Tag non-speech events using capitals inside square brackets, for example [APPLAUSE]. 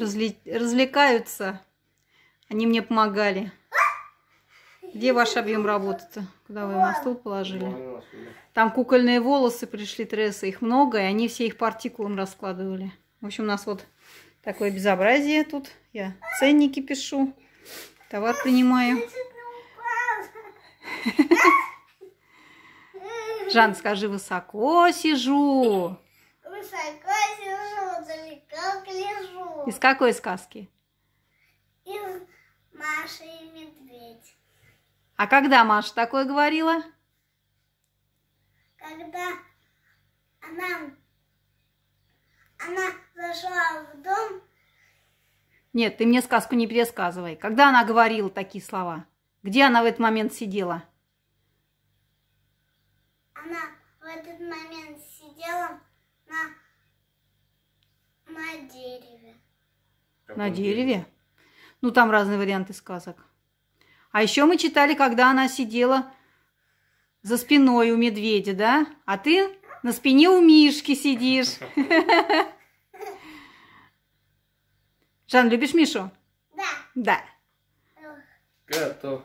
Разли... развлекаются. Они мне помогали. Где ваш объем работы-то? Куда вы на стол положили? Там кукольные волосы пришли, трессы. Их много, и они все их партикулом раскладывали. В общем, у нас вот такое безобразие тут. Я ценники пишу, товар принимаю. Жан, скажи, высоко сижу. Высоко сижу как лежу. Из какой сказки? Из Маши и Медведь. А когда Маша такое говорила? Когда она, она зашла в дом. Нет, ты мне сказку не пересказывай. Когда она говорила такие слова? Где она в этот момент сидела? Она в этот момент сидела на Какой на дереве? дереве? Ну, там разные варианты сказок. А еще мы читали, когда она сидела за спиной у медведя, да? А ты на спине у Мишки сидишь. [LAUGHS] Жан, любишь Мишу? Да. Да. Готов.